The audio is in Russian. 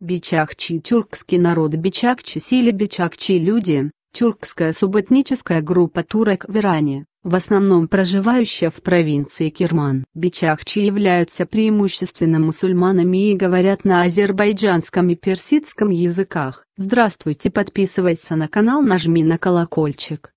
Бичакчи Тюркский народ Бичакчи Сили Бичакчи люди, тюркская субэтническая группа турок в Иране, в основном проживающая в провинции Кирман. Бичакчи являются преимущественно мусульманами и говорят на азербайджанском и персидском языках. Здравствуйте подписывайся на канал нажми на колокольчик.